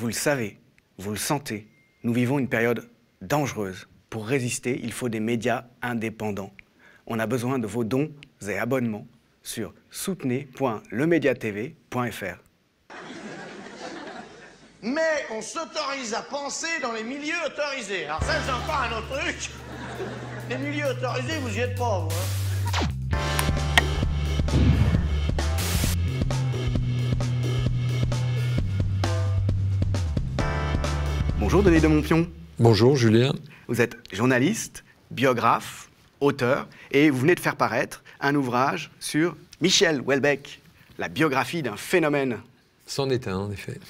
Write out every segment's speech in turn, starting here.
vous le savez, vous le sentez, nous vivons une période dangereuse. Pour résister, il faut des médias indépendants. On a besoin de vos dons et abonnements sur soutenez.lemediatv.fr. Mais on s'autorise à penser dans les milieux autorisés. Alors ça, c'est encore un autre truc. Les milieux autorisés, vous y êtes pauvres. Hein. Bonjour Denis de Montpion. Bonjour Julien. Vous êtes journaliste, biographe, auteur, et vous venez de faire paraître un ouvrage sur Michel Welbeck, la biographie d'un phénomène. C'en est un, en effet.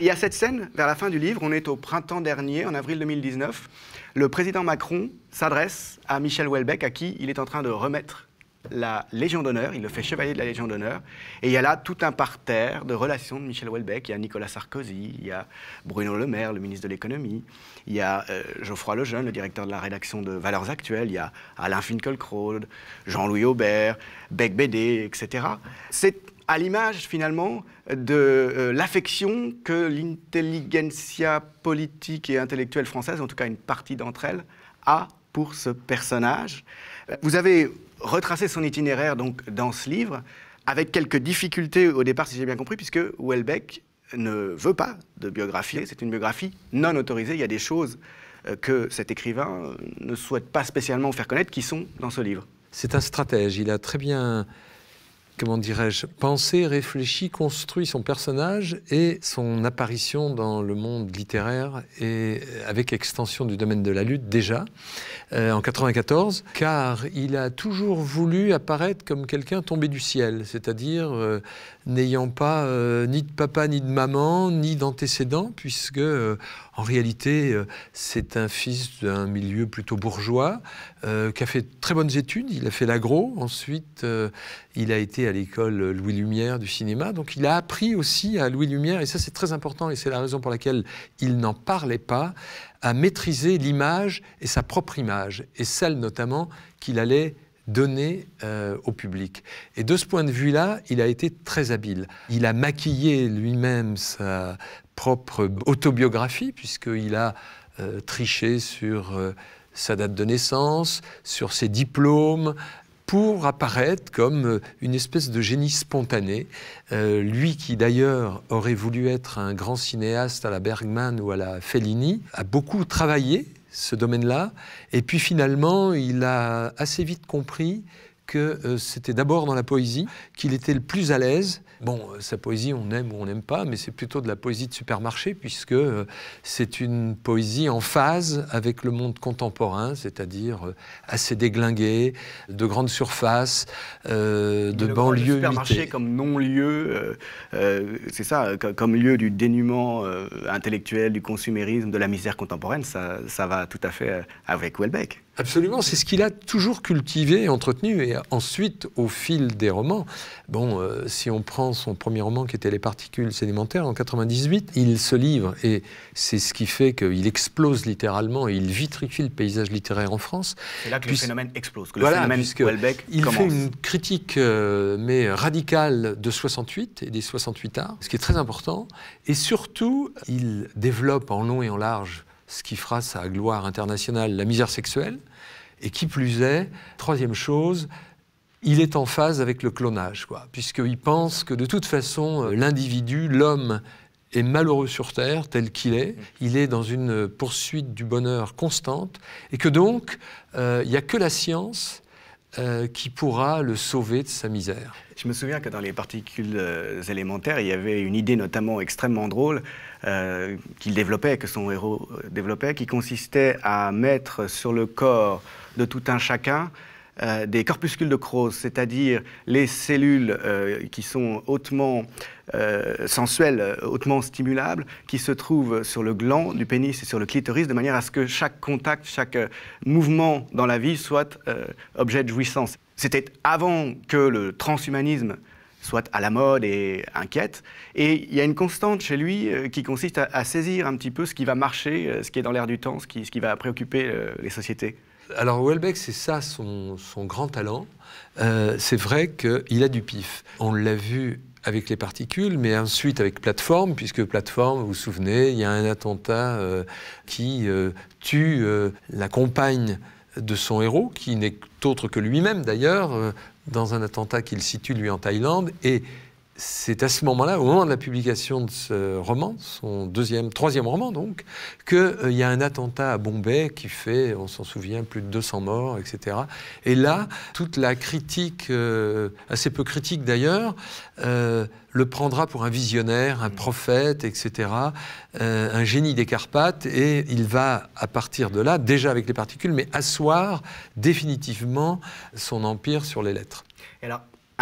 Il y a cette scène, vers la fin du livre, on est au printemps dernier, en avril 2019. Le président Macron s'adresse à Michel Welbeck, à qui il est en train de remettre la Légion d'honneur, il le fait chevalier de la Légion d'honneur, et il y a là tout un parterre de relations de Michel Houellebecq, il y a Nicolas Sarkozy, il y a Bruno Le Maire, le ministre de l'économie, il y a euh, Geoffroy Lejeune, le directeur de la rédaction de Valeurs Actuelles, il y a Alain Finkielkraut, Jean-Louis Aubert, Beck Bédé, etc. C'est à l'image finalement de euh, l'affection que l'intelligentsia politique et intellectuelle française, en tout cas une partie d'entre elles, a pour ce personnage. Vous avez retracer son itinéraire donc, dans ce livre, avec quelques difficultés au départ, si j'ai bien compris, puisque Welbeck ne veut pas de biographie. C'est une biographie non autorisée. Il y a des choses euh, que cet écrivain ne souhaite pas spécialement faire connaître qui sont dans ce livre. C'est un stratège. Il a très bien comment dirais-je, pensé, réfléchi, construit son personnage et son apparition dans le monde littéraire et euh, avec extension du domaine de la lutte déjà euh, en 94, car il a toujours voulu apparaître comme quelqu'un tombé du ciel, c'est-à-dire euh, n'ayant pas ni de papa ni de maman, ni d'antécédents, puisque en réalité c'est un fils d'un milieu plutôt bourgeois euh, qui a fait de très bonnes études. Il a fait l'agro. Ensuite, euh, il a été à l'école Louis Lumière du cinéma. Donc, il a appris aussi à Louis Lumière, et ça, c'est très important, et c'est la raison pour laquelle il n'en parlait pas, à maîtriser l'image et sa propre image, et celle notamment qu'il allait donner euh, au public. Et de ce point de vue-là, il a été très habile. Il a maquillé lui-même sa propre autobiographie, puisqu'il a triché sur sa date de naissance, sur ses diplômes, pour apparaître comme euh, une espèce de génie spontané. Euh, lui qui d'ailleurs aurait voulu être un grand cinéaste à la Bergman ou à la Fellini, a beaucoup travaillé ce domaine-là, et puis finalement il a assez vite compris que euh, c'était d'abord dans la poésie qu'il était le plus à l'aise. Bon, euh, sa poésie, on aime ou on n'aime pas, mais c'est plutôt de la poésie de supermarché, puisque euh, c'est une poésie en phase avec le monde contemporain, c'est-à-dire assez déglingué, de grandes surfaces, de banlieues. Supermarché comme non-lieu, c'est ça, comme lieu du dénuement intellectuel, du consumérisme, de la misère contemporaine, ça, ça va tout à fait avec Welbeck. Absolument, c'est ce qu'il a toujours cultivé et entretenu. Et ensuite, au fil des romans, bon, euh, si on prend son premier roman qui était Les particules sédimentaires en 98, il se livre et c'est ce qui fait qu'il explose littéralement et il vitrifie le paysage littéraire en France. C'est là que le phénomène explose, que le voilà, phénomène Houellebecq Il fait une critique, euh, mais radicale, de 68 et des 68 arts, ce qui est très important. Et surtout, il développe en long et en large ce qui fera sa gloire internationale, la misère sexuelle. Et qui plus est, troisième chose, il est en phase avec le clonage, puisqu'il pense que de toute façon, l'individu, l'homme, est malheureux sur Terre tel qu'il est, il est dans une poursuite du bonheur constante, et que donc, euh, il n'y a que la science euh, qui pourra le sauver de sa misère. Je me souviens que dans les particules euh, élémentaires, il y avait une idée notamment extrêmement drôle euh, qu'il développait, que son héros développait, qui consistait à mettre sur le corps de tout un chacun euh, des corpuscules de Krauss, c'est-à-dire les cellules euh, qui sont hautement euh, sensuelles, hautement stimulables, qui se trouvent sur le gland du pénis et sur le clitoris, de manière à ce que chaque contact, chaque mouvement dans la vie soit objet de jouissance. C'était avant que le transhumanisme soit à la mode et inquiète. Et il y a une constante chez lui qui consiste à, saisir un petit peu ce qui va marcher, ce qui est dans l'air du temps, ce qui, va préoccuper les sociétés. Alors Welbeck, c'est ça son, grand talent. Euh, c'est vrai qu'il a du pif. On l'a vu avec les particules, mais ensuite avec plateforme, puisque plateforme, vous vous souvenez, il y a un attentat euh, qui euh, tue la compagne de son héros, qui n'est autre que lui-même d'ailleurs, dans un attentat qu'il situe lui en Thaïlande, et c'est à ce moment-là, au moment de la publication de ce roman, son deuxième, troisième roman donc, qu'il euh, y a un attentat à Bombay qui fait, on s'en souvient, plus de 200 morts, etc. Et là, toute la critique, euh, assez peu critique d'ailleurs, euh, le prendra pour un visionnaire, un prophète, etc., un génie des Carpates, et il va, à partir de là, déjà avec les particules, mais asseoir définitivement son empire sur les lettres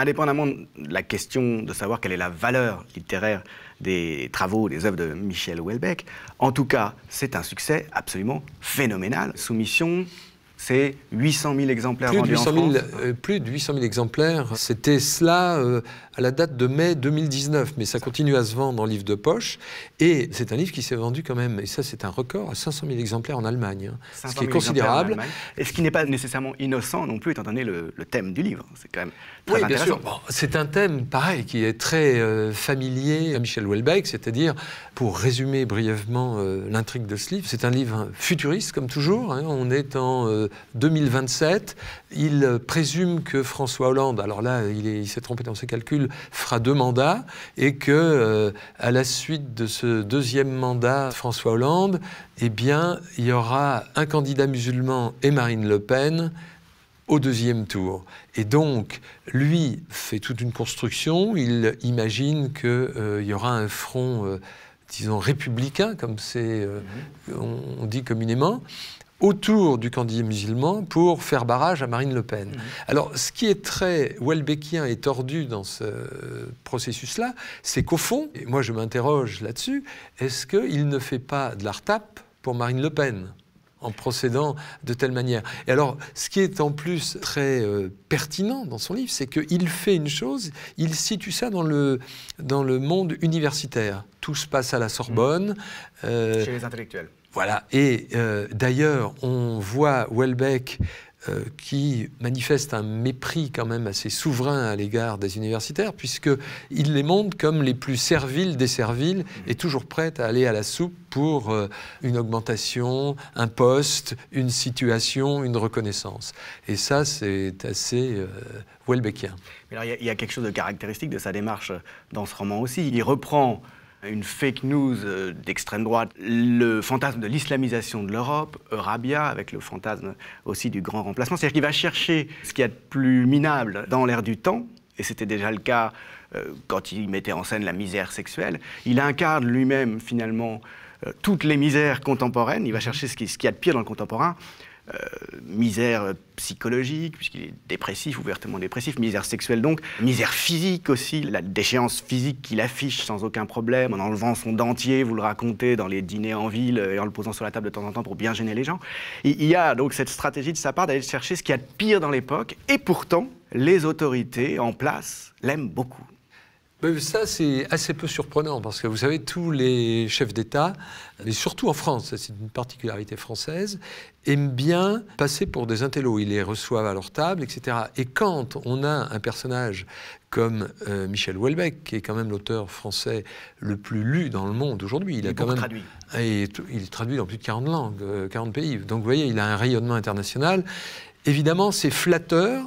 indépendamment de la question de savoir quelle est la valeur littéraire des travaux, des œuvres de Michel Houellebecq, en tout cas, c'est un succès absolument phénoménal. Soumission, c'est 800 000 exemplaires plus vendus en France. Euh, plus de 800 000 exemplaires. C'était cela euh, à la date de mai 2019, mais ça continue à se vendre en livre de poche. Et c'est un livre qui s'est vendu quand même, et ça c'est un record, à 500 000 exemplaires en Allemagne, hein. ce qui est considérable. Et ce qui n'est pas nécessairement innocent non plus, étant donné le, thème du livre. C'est quand même très intéressant. c'est un thème, pareil, qui est très euh, familier à Michel Houellebecq, c'est-à-dire, pour résumer brièvement l'intrigue de ce livre, c'est un livre futuriste, comme toujours. Hein. on est en 2027. Il présume que François Hollande, alors là, il s'est trompé dans ses calculs, fera deux mandats et que, euh, à la suite de ce deuxième mandat, François Hollande, eh bien, il y aura un candidat musulman et Marine Le Pen au deuxième tour. Et donc, lui fait toute une construction, il imagine qu'il euh, y aura un front, euh, disons, républicain, comme mm-hmm. on, dit communément, autour du candidat musulman pour faire barrage à Marine Le Pen. Mhm. Alors, ce qui est très Welbeckien et tordu dans ce processus-là, c'est qu'au fond, et moi je m'interroge là-dessus, est-ce qu'il ne fait pas de la retape pour Marine Le Pen en procédant de telle manière. Et alors, ce qui est en plus très euh, pertinent dans son livre, c'est qu'il fait une chose, il situe ça dans le, dans le monde universitaire. Tout se passe à la Sorbonne. Mhm. Euh, Chez les intellectuels. Voilà. Et euh, d'ailleurs, on voit Welbeck euh, qui manifeste un mépris quand même assez souverain à l'égard des universitaires, puisqu'il les montre comme les plus serviles des serviles et toujours prêts à aller à la soupe pour euh, une augmentation, un poste, une situation, une reconnaissance. Et ça, c'est assez euh, Welbeckien. il y, a quelque chose de caractéristique de sa démarche dans ce roman aussi. Il reprend une fake news euh, d'extrême droite, le fantasme de l'islamisation de l'Europe, Eurabia, avec le fantasme aussi du grand remplacement. C'est-à-dire qu'il va chercher ce qu'il y a de plus minable dans l'ère du temps, et c'était déjà le cas euh, quand il mettait en scène la misère sexuelle. Il incarne lui-même finalement euh, toutes les misères contemporaines, il va chercher ce qu'il y a de pire dans le contemporain euh, misère euh, psychologique, puisqu'il est dépressif, ouvertement dépressif, misère sexuelle donc, misère physique aussi, la déchéance physique qu'il affiche sans aucun problème, en enlevant son dentier, vous le racontez, dans les dîners en ville, euh, et en le posant sur la table de temps en temps pour bien gêner les gens. Il y a donc cette stratégie de sa part d'aller chercher ce qu'il y a de pire dans l'époque, et pourtant, les autorités en place l'aiment beaucoup ça, c'est assez peu surprenant parce que vous savez, tous les chefs d'État, et surtout en France, c'est une particularité française, aiment bien passer pour des intellos. Ils les reçoivent à leur table, etc. Et quand on a un personnage comme euh, Michel Houellebecq, qui est quand même l'auteur français le plus lu dans le monde aujourd'hui, il, a quand même traduit. Ah, et il est traduit dans plus de 40 langues, 40 euh, pays. Donc vous voyez, il a un rayonnement international. Évidemment, c'est flatteur,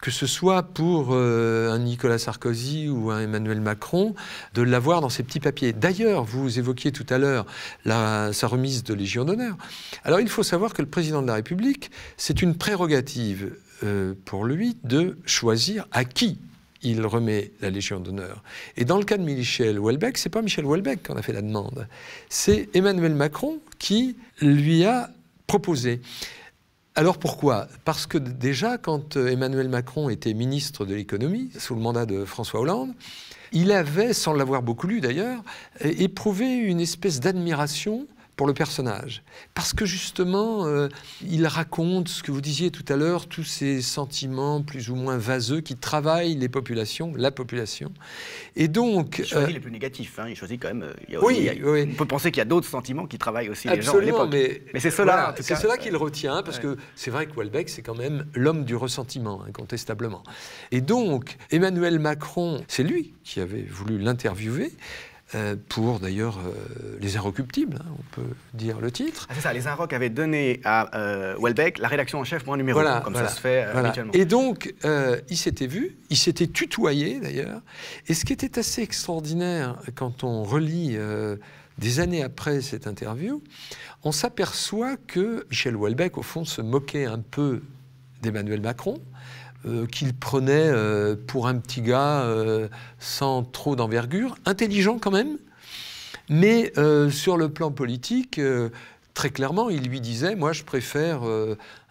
que ce soit pour euh, un Nicolas Sarkozy ou un Emmanuel Macron, de l'avoir dans ses petits papiers. D'ailleurs, vous évoquiez tout à l'heure sa remise de Légion d'honneur. Alors, il faut savoir que le président de la République, c'est une prérogative euh, pour lui de choisir à qui il remet la Légion d'honneur. Et dans le cas de Michel Houellebecq, n'est pas Michel Houellebecq qu'on a fait la demande, c'est Emmanuel Macron qui lui a proposé. Alors pourquoi Parce que déjà, quand euh, Emmanuel Macron était ministre de l'économie, sous le mandat de François Hollande, il avait, sans l'avoir beaucoup lu d'ailleurs, éprouvé une espèce d'admiration pour le personnage. Parce que justement, euh, il raconte ce que vous disiez tout à l'heure, tous ces sentiments plus ou moins vaseux qui travaillent les populations, la population. Et donc... Il choisit euh, les plus négatifs, hein. il choisit quand même... Euh, oui, on peut penser qu'il y a d'autres sentiments qui travaillent aussi les gens à Mais, mais c'est cela. c'est cela qu'il retient, parce que c'est vrai que Houellebecq, c'est quand même l'homme du ressentiment, incontestablement. Et donc, Emmanuel Macron, c'est lui qui avait voulu l'interviewer. Euh, pour d'ailleurs euh, les inrocuptibles hein, on peut dire le titre. Ah, c'est ça, les Inroc avaient donné à euh, Welbeck la rédaction en chef un numéro 1, comme ça se fait voilà. Et donc, il s'était vu, il s'était tutoyé d'ailleurs. Et ce qui était assez extraordinaire quand on relit des années après cette interview, on s'aperçoit que Michel Welbeck au fond, se moquait un peu d'Emmanuel Macron, euh, qu'il prenait euh, pour un petit gars euh, sans trop d'envergure, intelligent quand même, mais sur le plan politique, très clairement, il lui disait, moi je préfère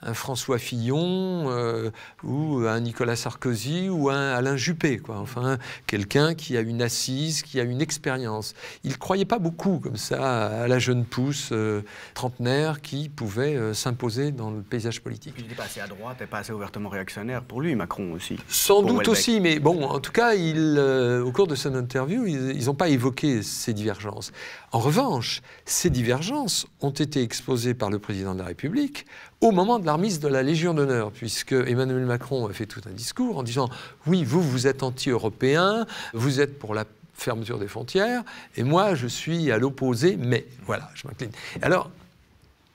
un François Fillon euh, ou un Nicolas Sarkozy ou un Alain Juppé, Enfin, quelqu'un qui a une assise, qui a une expérience. Il ne croyait pas beaucoup comme ça à la jeune pousse euh, trentenaire qui pouvait euh, s'imposer dans le paysage politique. Il n'est pas assez à droite et pas assez ouvertement réactionnaire pour lui, Macron aussi. Sans doute aussi, mais bon, en tout cas, au cours de son interview, ils n'ont pas évoqué ces divergences. En revanche, ces divergences ont été exposées par le président de la République au moment de la remise de la Légion d'honneur, puisque Emmanuel Macron a fait tout un discours en disant Oui, vous, vous êtes anti-européen, vous êtes pour la fermeture des frontières, et moi, je suis à l'opposé, mais voilà, je m'incline. Alors,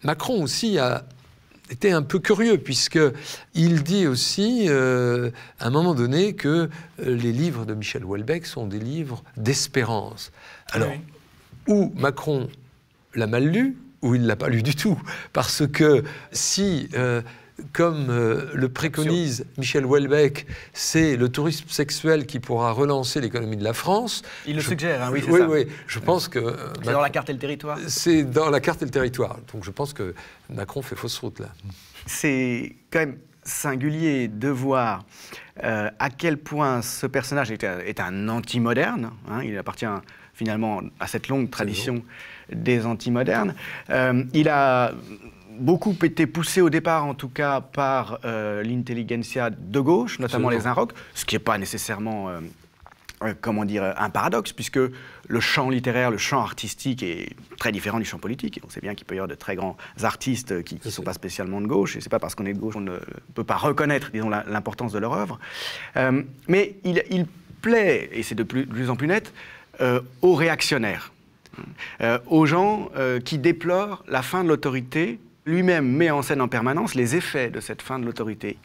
Macron aussi a été un peu curieux, il dit aussi, euh, à un moment donné, que euh, les livres de Michel Houellebecq sont des livres d'espérance. Alors, où Macron l'a mal lu, ou il ne l'a pas lu du tout. Parce que si, euh, comme euh, le préconise Michel Houellebecq, c'est le tourisme sexuel qui pourra relancer l'économie de la France. Il le suggère, hein, oui, c'est oui, ça. Oui, je pense que. Euh, c'est bah, dans la carte et le territoire C'est dans la carte et le territoire. Donc je pense que Macron fait fausse route, là. C'est quand même singulier de voir à quel point ce personnage est, un anti-moderne. Hein. il appartient finalement à cette longue tradition des antimodernes. Euh, il a beaucoup été poussé au départ, en tout cas, par euh, l'intelligentsia de gauche, notamment les Inrocks, ce qui n'est pas nécessairement, euh, euh, comment dire, un paradoxe, puisque le champ littéraire, le champ artistique est très différent du champ politique. on sait bien qu'il peut y avoir de très grands artistes qui ne sont pas spécialement de gauche, et ce n'est pas parce qu'on est de gauche qu'on ne peut pas reconnaître, disons, l'importance de leur œuvre. mais il, plaît, et c'est de plus en plus net, aux réactionnaires euh, aux gens euh, qui déplorent la fin de l'autorité. Lui-même met en scène en permanence les effets de cette fin de l'autorité.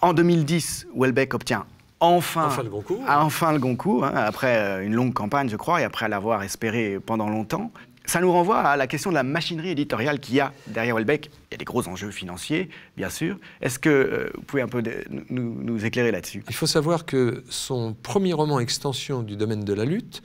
En 2010, Welbeck obtient enfin, le Goncourt, enfin hein, après euh, une longue campagne, je crois, et après l'avoir espéré pendant longtemps. Ça nous renvoie à la question de la machinerie éditoriale qu'il y a derrière Welbeck. Il y a des gros enjeux financiers, bien sûr. Est-ce que vous pouvez un peu nous, nous, éclairer là-dessus Il faut savoir que son premier roman, Extension du domaine de la lutte,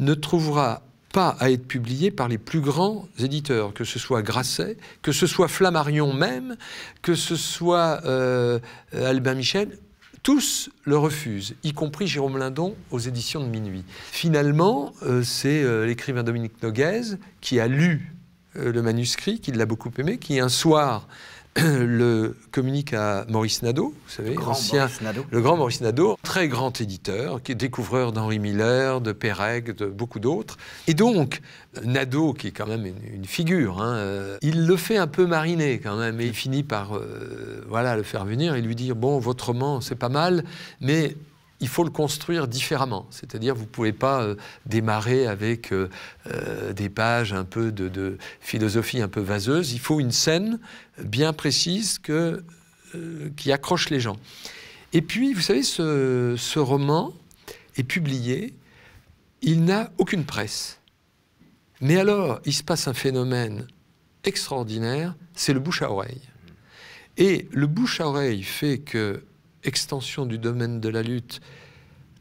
ne trouvera pas à être publié par les plus grands éditeurs, que ce soit Grasset, que ce soit Flammarion même, que ce soit euh, Albin Michel. Tous le refusent, y compris Jérôme Lindon aux éditions de Minuit. Finalement, euh, c'est euh, l'écrivain Dominique Noguez qui a lu le manuscrit, qui l'a beaucoup aimé, qui un soir le communique à Maurice Nadeau, vous savez, ancien, le grand Maurice Nadeau, très grand éditeur, qui est découvreur d'Henri Miller, de Pérec, de beaucoup d'autres. Et donc, Nadeau, qui est quand même une, figure, hein, euh, il le fait un peu mariner quand même, et il finit par euh, voilà, le faire venir et lui dire, bon, votre roman, c'est pas mal, mais il faut le construire différemment. C'est-à-dire, vous ne pouvez pas euh, démarrer avec euh, euh, des pages un peu de, philosophie un peu vaseuse. Il faut une scène bien précise que, qui accroche les gens. Et puis, vous savez, ce roman est publié. Il n'a aucune presse. Mais alors, il se passe un phénomène extraordinaire, c'est le bouche à oreille. Et le bouche à oreille fait que extension du domaine de la lutte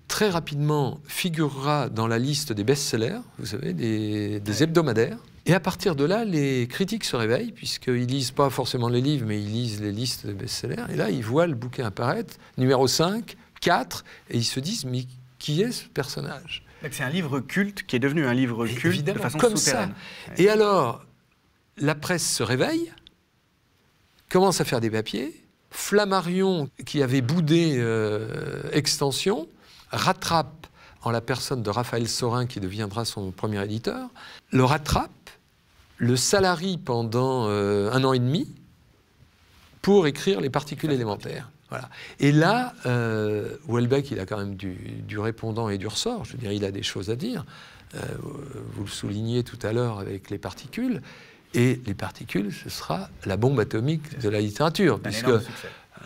très rapidement figurera dans la liste des best-sellers, vous savez, des, hebdomadaires. Et à partir de là, les critiques se réveillent, puisqu'ils lisent pas forcément les livres, mais ils lisent les listes des best-sellers. Et là, ils voient le bouquin apparaître, numéro 5, 4, et ils se disent, mais qui est ce personnage C'est un livre culte qui est devenu un livre culte de façon comme Ça. Et alors, la presse se réveille, commence à faire des papiers, Flammarion, qui avait boudé euh, Extension, rattrape en la personne de Raphaël Sorin, qui deviendra son premier éditeur, le rattrape, le salarie pendant euh, un an et demi pour écrire les particules élémentaires. Et là, euh, il a quand même du, répondant et du ressort. Je veux dire, il a des choses à dire. Euh, vous le soulignez tout à l'heure avec les particules. Et les particules, ce sera la bombe atomique de la littérature, puisque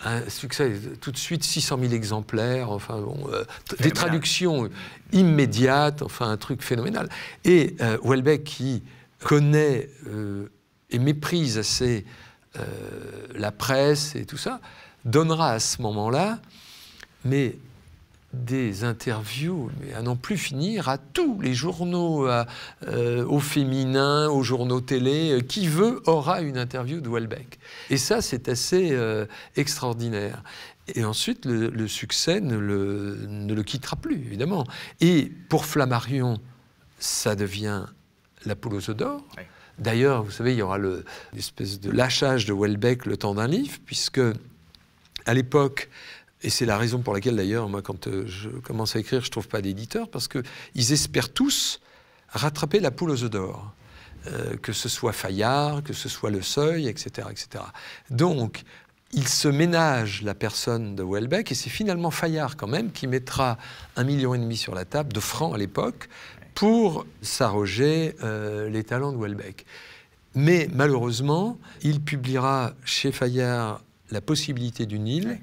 un succès tout de suite 600 000 exemplaires, enfin euh, des traductions immédiates, enfin un truc phénoménal. Et Welbeck euh, qui connaît euh, et méprise assez la presse et tout ça, donnera à ce moment-là, mais des interviews, mais à n'en plus finir, à tous les journaux, à, euh, féminin, aux féminins, aux journaux télé. Euh, qui veut aura une interview de Welbeck. Et ça, c'est assez euh, extraordinaire. Et ensuite, le, succès ne le, ne le, quittera plus, évidemment. Et pour Flammarion, ça devient la aux d'or. D'ailleurs, vous savez, il y aura l'espèce de lâchage de Welbeck le temps d'un livre, puisque à l'époque, et c'est la raison pour laquelle, d'ailleurs, moi, quand euh, je commence à écrire, je ne trouve pas d'éditeur, parce qu'ils espèrent tous rattraper la poule aux œufs d'or. Euh, que ce soit Fayard, que ce soit Le Seuil, etc. etc. Donc, ils se ménagent la personne de Welbeck, et c'est finalement Fayard, quand même, qui mettra un million et demi sur la table, de francs à l'époque, pour s'arroger euh, les talents de Welbeck. Mais malheureusement, il publiera chez Fayard La possibilité du Nil,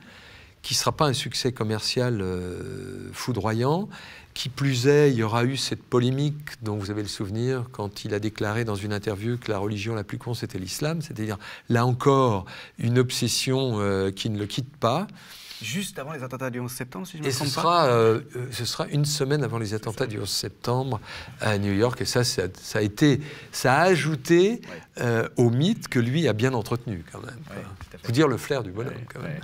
qui ne sera pas un succès commercial euh, foudroyant. Qui plus est, il y aura eu cette polémique dont vous avez le souvenir quand il a déclaré dans une interview que la religion la plus con c'était l'islam, c'est-à-dire là encore une obsession euh, qui ne le quitte pas. Juste avant les attentats du 11 septembre, si je me et trompe ce Sera, euh, ce sera une semaine avant les attentats du 11 septembre à New York, et ça, ça, a été, ça a ajouté au mythe que lui a bien entretenu quand même. Ouais, vous dire le flair du bonhomme quand même.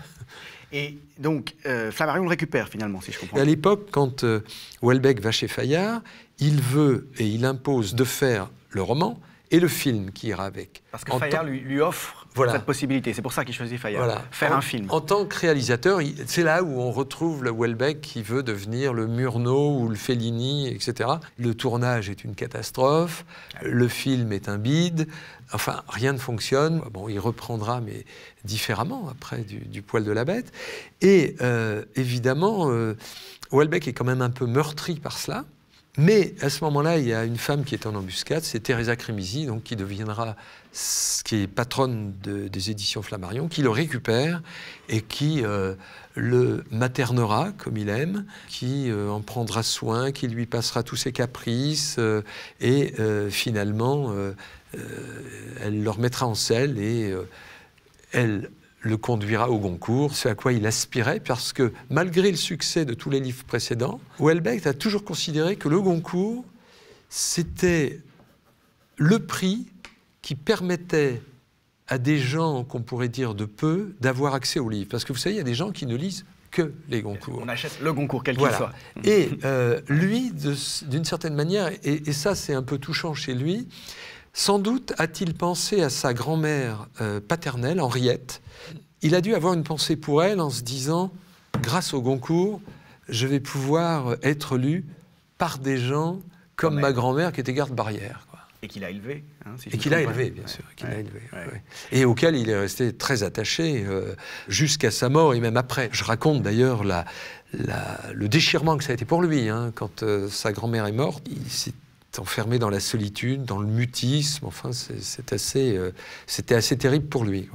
Et donc, euh, Flammarion le récupère finalement, si je comprends. bien. – à l'époque, quand euh, Welbeck Houellebecq va chez Fayard, il veut et il impose de faire le roman et le film qui ira avec. Parce que Fayard lui, lui, offre voilà. cette possibilité. C'est pour ça qu'il choisit Fayard, faire un film. En tant que réalisateur, c'est là où on retrouve le Houellebecq qui veut devenir le Murnau ou le Fellini, etc. Le tournage est une catastrophe, le film est un bide, Enfin, rien ne fonctionne. Bon, il reprendra, mais différemment, après, du, poil de la bête. Et euh, évidemment, euh, est quand même un peu meurtri par cela. Mais à ce moment-là, il y a une femme qui est en embuscade, c'est Teresa Crémisi, donc qui deviendra, ce qui est patronne des éditions Flammarion, qui le récupère et qui euh, le maternera comme il aime, qui euh, en prendra soin, qui lui passera tous ses caprices et finalement euh, elle le remettra en selle et euh, elle le conduira au Goncourt, C'est à quoi il aspirait, parce que malgré le succès de tous les livres précédents, Houellebecq a toujours considéré que le Goncourt, c'était le prix qui permettait à des gens qu'on pourrait dire de peu d'avoir accès aux livres. Parce que vous savez, il y a des gens qui ne lisent que les Goncourt. On achète le Goncourt, quel qu'il soit. Et euh, lui, d'une certaine manière, et ça c'est un peu touchant chez lui, sans doute a-t-il pensé à sa grand-mère euh, paternelle, Henriette. Il a dû avoir une pensée pour elle en se disant, grâce au Goncourt, je vais pouvoir être lu par des gens comme ma grand-mère qui était garde-barrière. Et qu'il a élevé. Hein, et qu'il a élevé, hein. bien sûr. Et auquel il est resté très attaché euh, jusqu'à sa mort et même après. Je raconte d'ailleurs le déchirement que ça a été pour lui. Hein, quand euh, sa grand-mère est morte, enfermé dans la solitude, dans le mutisme. Enfin, c'est assez, euh, c'était assez terrible pour lui.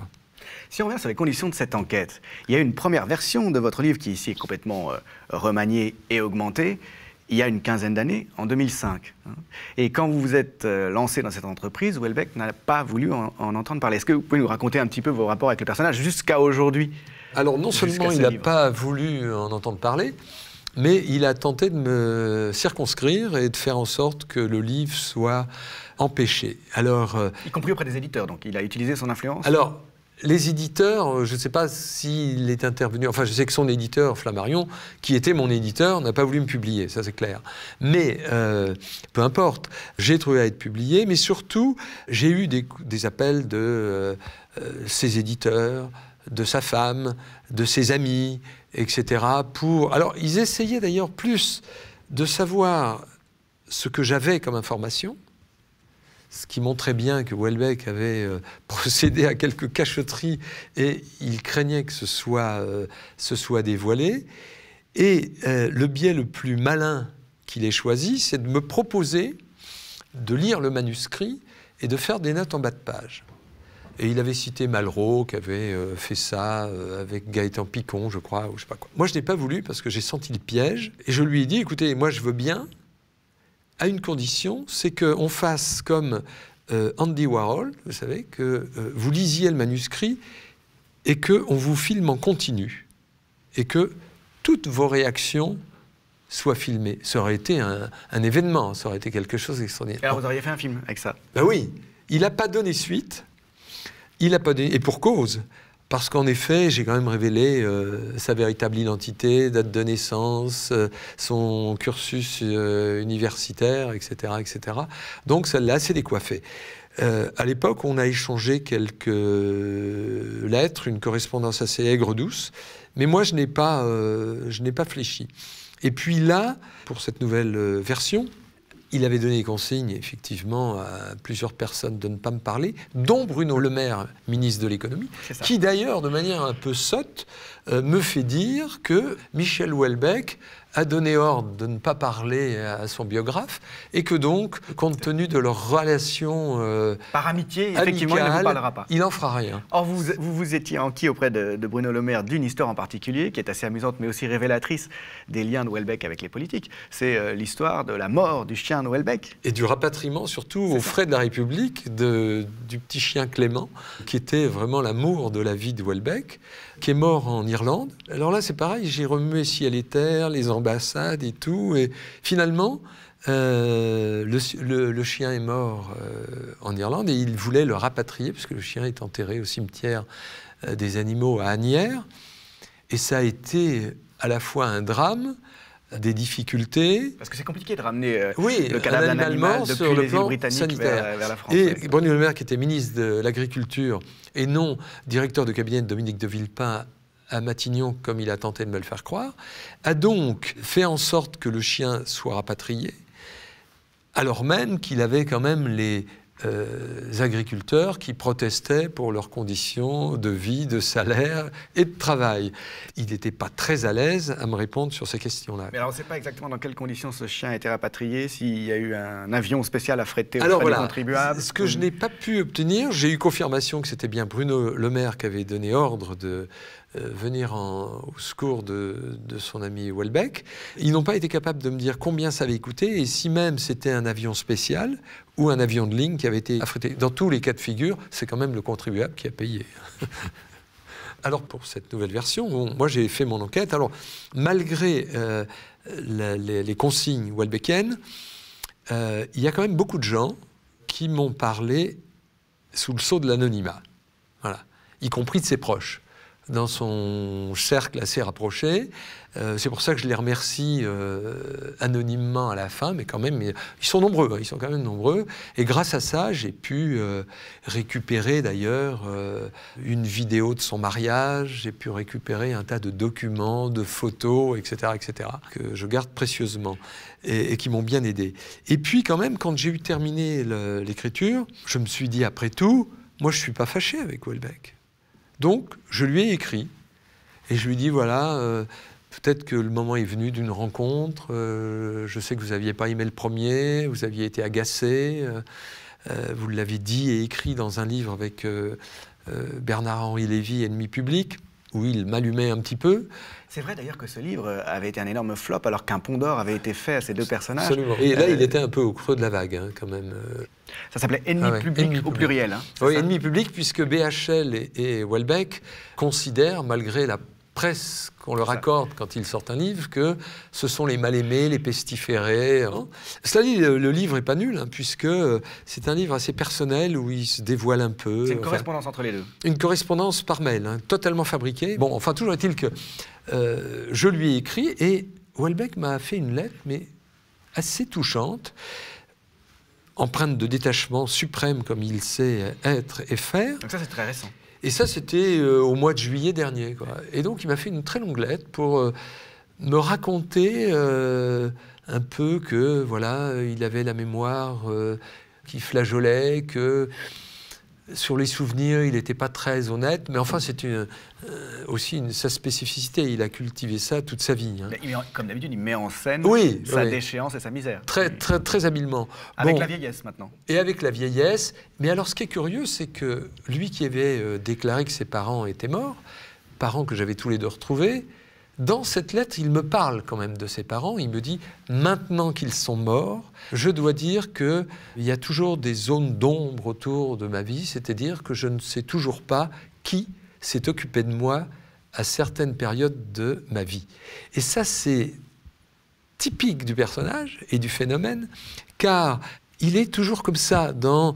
Si on revient sur les conditions de cette enquête, il y a une première version de votre livre qui ici est complètement euh, remaniée et augmentée. Il y a une quinzaine d'années, en 2005. Hein. Et quand vous vous êtes euh, lancé dans cette entreprise, Welbeck n'a pas voulu en, en entendre parler. Est-ce que vous pouvez nous raconter un petit peu vos rapports avec le personnage jusqu'à aujourd'hui Alors non seulement il n'a pas voulu en entendre parler, mais il a tenté de me circonscrire et de faire en sorte que le livre soit empêché. Alors, euh, y compris auprès des éditeurs, donc il a utilisé son influence Alors, les éditeurs, euh, je ne sais pas s'il est intervenu, enfin je sais que son éditeur, Flammarion, qui était mon éditeur, n'a pas voulu me publier, ça c'est clair. Mais euh, peu importe, j'ai trouvé à être publié, mais surtout j'ai eu des, appels de ses éditeurs, de sa femme, de ses amis, etc. Pour... Alors, ils essayaient d'ailleurs plus de savoir ce que j'avais comme information, ce qui montrait bien que Welbeck avait euh, procédé à quelques cacheteries et il craignait que ce soit, euh, ce soit dévoilé. Et euh, le biais le plus malin qu'il ait choisi, c'est de me proposer de lire le manuscrit et de faire des notes en bas de page. Et il avait cité Malraux, qui avait euh, fait ça euh, avec Gaëtan Picon, je crois, ou je sais pas quoi. Moi, je n'ai pas voulu parce que j'ai senti le piège. Et je lui ai dit, écoutez, moi, je veux bien, à une condition, c'est qu'on fasse comme euh, Andy Warhol, vous savez, que vous lisiez le manuscrit et qu'on vous filme en continu. Et que toutes vos réactions soient filmées. Ça aurait été un, un, événement, ça aurait été quelque chose d'extraordinaire. Alors vous auriez fait un film avec ça Ben oui. Il n'a pas donné suite, il pas et pour cause. Parce qu'en effet, j'ai quand même révélé euh, sa véritable identité, date de naissance, euh, son cursus euh, universitaire, etc., etc. Donc, ça l'a assez décoiffé. à l'époque, on a échangé quelques lettres, une correspondance assez aigre douce, mais moi, je n'ai pas, je n'ai pas fléchi. Et puis là, pour cette nouvelle version, il avait donné consigne, effectivement, à plusieurs personnes de ne pas me parler, dont Bruno Le Maire, ministre de l'économie, qui d'ailleurs, de manière un peu sotte, euh, me fait dire que Michel Houellebecq a donné ordre de ne pas parler à son biographe et que donc, compte tenu de leur relation. Euh, Par amitié, effectivement, amicale, il ne n'en fera rien. Or, vous, vous étiez enquis auprès de, Bruno Le Maire d'une histoire en particulier qui est assez amusante mais aussi révélatrice des liens de Welbeck avec les politiques. C'est euh, l'histoire de la mort du chien de Welbeck. Et du rapatriement, surtout aux frais de la République, de, du petit chien Clément, qui était vraiment l'amour de la vie de Welbeck qui est mort en Irlande. Alors là, c'est pareil, j'ai remué ciel et terre, les ambassades et tout. Et finalement, euh, le, chien est mort euh, en Irlande et il voulait le rapatrier, puisque le chien est enterré au cimetière euh, des animaux à asnières Et ça a été à la fois un drame, des difficultés. Parce que c'est compliqué de ramener euh, le cadavre d'un animal depuis sur le plan euh, vers, la France. Et Bruno Le Maire, qui était ministre de l'Agriculture et non directeur de cabinet de Dominique de Villepin à Matignon, comme il a tenté de me le faire croire, a donc fait en sorte que le chien soit rapatrié, alors même qu'il avait quand même les euh, agriculteurs qui protestaient pour leurs conditions de vie, de salaire et de travail. Il n'était pas très à l'aise à me répondre sur ces questions-là. Mais alors, on ne sait pas exactement dans quelles conditions ce chien a été rapatrié, s'il y a eu un avion spécial affrété aux voilà. Ce que je n'ai pas pu obtenir, j'ai eu confirmation que c'était bien Bruno Le Maire qui avait donné ordre de, euh, venir au secours de, son ami Welbeck. Ils n'ont pas été capables de me dire combien ça avait coûté et si même c'était un avion spécial ou un avion de ligne qui avait été affrété. Dans tous les cas de figure, c'est quand même le contribuable qui a payé. Alors pour cette nouvelle version, moi j'ai fait mon enquête. Alors malgré euh, les, consignes Welbeckiennes, euh, il y a quand même beaucoup de gens qui m'ont parlé sous le sceau de l'anonymat, voilà. y compris de ses proches dans son cercle assez rapproché. Euh, c'est pour ça que je les remercie euh, anonymement à la fin, mais quand même, ils sont nombreux, hein, ils sont quand même nombreux. Et grâce à ça, j'ai pu euh, récupérer d'ailleurs une vidéo de son mariage, j'ai pu récupérer un tas de documents, de photos, etc., etc., que je garde précieusement et, qui m'ont bien aidé. Et puis quand même, quand j'ai eu terminé l'écriture, je me suis dit, après tout, moi je ne suis pas fâché avec Welbeck. Donc, je lui ai écrit et je lui dis voilà, euh, peut-être que le moment est venu d'une rencontre. Euh, je sais que vous n'aviez pas aimé le premier, vous aviez été agacé. Euh, vous l'avez dit et écrit dans un livre avec Bernard-Henri Lévy, Ennemi public où il m'allumait un petit peu. C'est vrai d'ailleurs que ce livre avait été un énorme flop alors qu'un pont d'or avait été fait à ces deux personnages. Absolument. Et là, euh, il était un peu au creux de la vague hein, quand même. Euh. Ça s'appelait Ennemi ah public au pluriel. Hein, oui, Ennemi public puisque BHL et, et Welbeck considèrent, malgré la presse qu'on leur accorde quand ils sortent un livre que ce sont les mal-aimés, les pestiférés. Hein. Cela dit, le, livre n'est pas nul, hein, puisque euh, c'est un livre assez personnel où il se dévoile un peu. C'est une correspondance entre les deux Une correspondance par mail, hein, totalement fabriquée. Bon, enfin, toujours est-il que euh, je lui ai écrit et Houellebecq m'a fait une lettre, mais assez touchante, empreinte de détachement suprême comme il sait être et faire. Donc ça, c'est très récent. Et ça, c'était euh, au mois de juillet dernier. Et donc, il m'a fait une très longue lettre pour euh, me raconter euh, un peu que, voilà, il avait la mémoire qui flageolait, que sur les souvenirs, il n'était pas très honnête, mais enfin, c'est euh, aussi sa spécificité. Il a cultivé ça toute sa vie. Hein. comme d'habitude, il met en scène sa déchéance et sa misère. Très, très, habilement. Avec la vieillesse maintenant. Et avec la vieillesse. Mais alors, ce qui est curieux, c'est que lui qui avait euh, déclaré que ses parents étaient morts, parents que j'avais tous les deux retrouvés, dans cette lettre, il me parle quand même de ses parents. Il me dit maintenant qu'ils sont morts, je dois dire qu'il y a toujours des zones d'ombre autour de ma vie, c'est-à-dire que je ne sais toujours pas qui s'est occupé de moi à certaines périodes de ma vie. Et ça, c'est typique du personnage et du phénomène, car il est toujours comme ça dans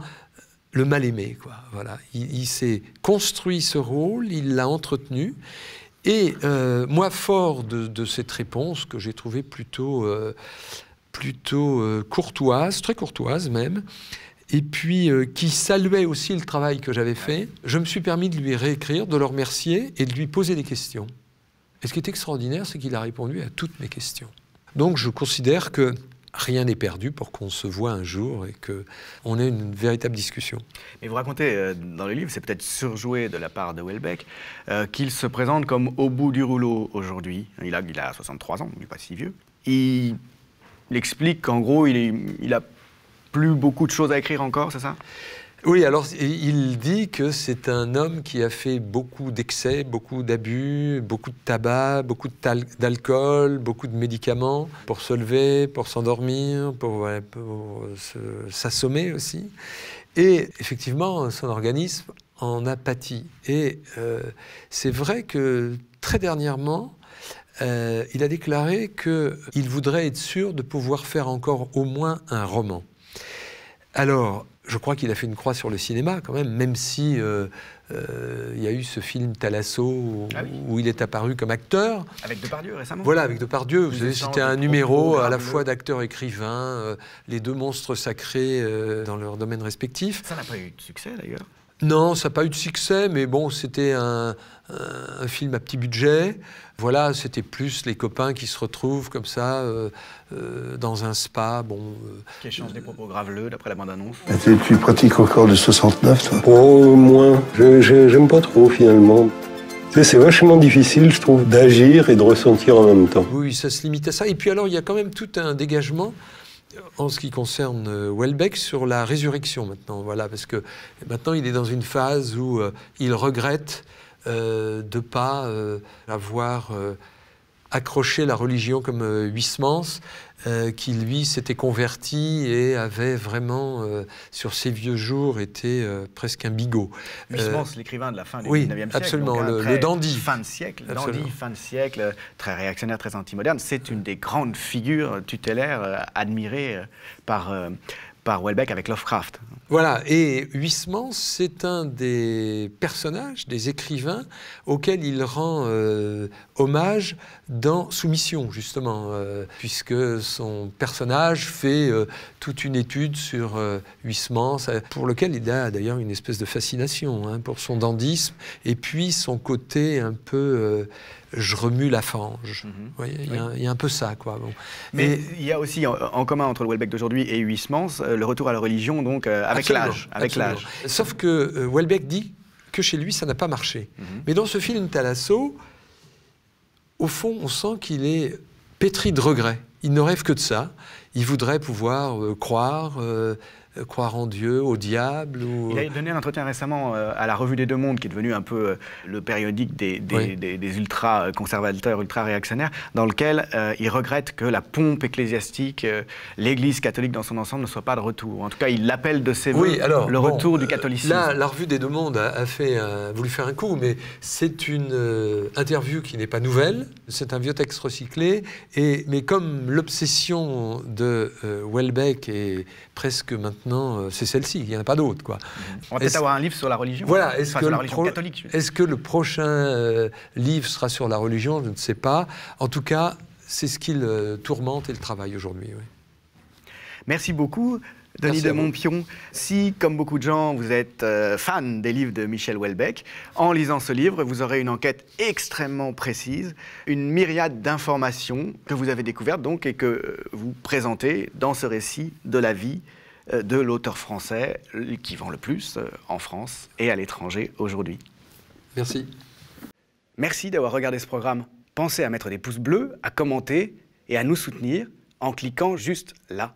le mal aimé, quoi. Voilà, il s'est construit ce rôle, il l'a entretenu, et euh, moi, fort de, cette réponse que j'ai trouvée plutôt, euh, plutôt euh, courtoise, très courtoise même, et puis qui saluait aussi le travail que j'avais fait, je me suis permis de lui réécrire, de le remercier et de lui poser des questions. Et ce qui est extraordinaire, c'est qu'il a répondu à toutes mes questions. Donc je considère que rien n'est perdu pour qu'on se voit un jour et qu'on ait une véritable discussion. Mais vous racontez euh, dans le livre, c'est peut-être surjoué de la part de Welbeck, euh, qu'il se présente comme au bout du rouleau aujourd'hui. Il a, il a 63 ans, il n'est pas si vieux. Il, explique qu'en gros, il, n'a il a plus beaucoup de choses à écrire encore, c'est ça oui, alors il dit que c'est un homme qui a fait beaucoup d'excès, beaucoup d'abus, beaucoup de tabac, beaucoup d'alcool, beaucoup de médicaments pour se lever, pour s'endormir, pour, s'assommer aussi. Et effectivement, son organisme en apathie. Et euh, c'est vrai que très dernièrement, euh, il a déclaré qu'il voudrait être sûr de pouvoir faire encore au moins un roman. Alors, je crois qu'il a fait une croix sur le cinéma quand même, même si euh, euh, il y a eu ce film Talasso ah où, il est apparu comme acteur. Avec Depardieu récemment. Voilà, avec Depardieu. Vous savez, c'était un numéro à la fois d'acteur-écrivain, euh, les deux monstres sacrés dans leur domaine respectif. Ça n'a pas eu de succès d'ailleurs. Non, ça n'a pas eu de succès, mais bon, c'était un, film à petit budget. Voilà, c'était plus les copains qui se retrouvent comme ça euh, euh, dans un spa. Bon, euh. qui échangent des propos graveleux d'après la bande-annonce. Tu pratiques encore le 69, toi Au moins. J'aime pas trop finalement. C'est vachement difficile, je trouve, d'agir et de ressentir en même temps. Oui, ça se limite à ça. Et puis alors, il y a quand même tout un dégagement en ce qui concerne Welbeck sur la résurrection maintenant. Voilà, parce que maintenant, il est dans une phase où il regrette euh, de ne pas euh, avoir euh, accroché la religion comme Huysmans, qui lui s'était converti et avait vraiment, sur ses vieux jours, été presque un bigot. Huysmans, l'écrivain de la fin du oui, 19e absolument, hein, le, dandy. Fin de siècle, dandy, fin de siècle, très réactionnaire, très antimoderne. C'est une des grandes figures tutélaires admirées par par Welbeck avec Lovecraft. Voilà, et Huysmans, c'est un des personnages, des écrivains auxquels il rend euh, hommage dans Soumission, justement, euh, puisque son personnage fait euh, toute une étude sur euh, Huysmans, pour lequel il a d'ailleurs une espèce de fascination, hein, pour son dandisme, et puis son côté un peu je remue la fange. Mhm. il, y a, un peu ça, quoi. Mais il y a aussi en, commun entre le Welbeck d'aujourd'hui et Huysmans le retour à la religion, donc avec l'âge, avec l'âge. Sauf que Welbeck dit que chez lui ça n'a pas marché. Mhm. Mais dans ce film Talasso, au fond, on sent qu'il est pétri de regrets. Il ne rêve que de ça. Il voudrait pouvoir euh, croire, euh, euh, croire en Dieu, au diable ou... Il a euh, donné un entretien récemment euh, à la Revue des Deux Mondes, qui est devenu un peu le périodique des, des, ultra-conservateurs, ultra-réactionnaires, dans lequel il regrette que la pompe ecclésiastique, l'Église catholique dans son ensemble, ne soit pas de retour. En tout cas, il l'appelle de ses voeux oui, le retour du catholicisme. Là, la Revue des Deux Mondes a, fait voulu faire un coup, mais c'est une interview qui n'est pas nouvelle, c'est un vieux texte recyclé, et, mais comme l'obsession de Welbeck est presque maintenant maintenant, euh, c'est celle-ci, il n'y en a pas d'autre. On va peut-être avoir un livre sur la religion. Voilà, hein. est-ce que, est que le prochain euh, livre sera sur la religion Je ne sais pas. En tout cas, c'est ce qui le tourmente et le travaille aujourd'hui. Merci beaucoup. Denis de Montpion, si, comme beaucoup de gens, vous êtes euh, fan des livres de Michel Houellebecq, en lisant ce livre, vous aurez une enquête extrêmement précise, une myriade d'informations que vous avez découvertes donc et que vous présentez dans ce récit de la vie euh, de l'auteur français qui vend le plus euh, en France et à l'étranger aujourd'hui. Merci. Merci d'avoir regardé ce programme. Pensez à mettre des pouces bleus, à commenter et à nous soutenir en cliquant juste là.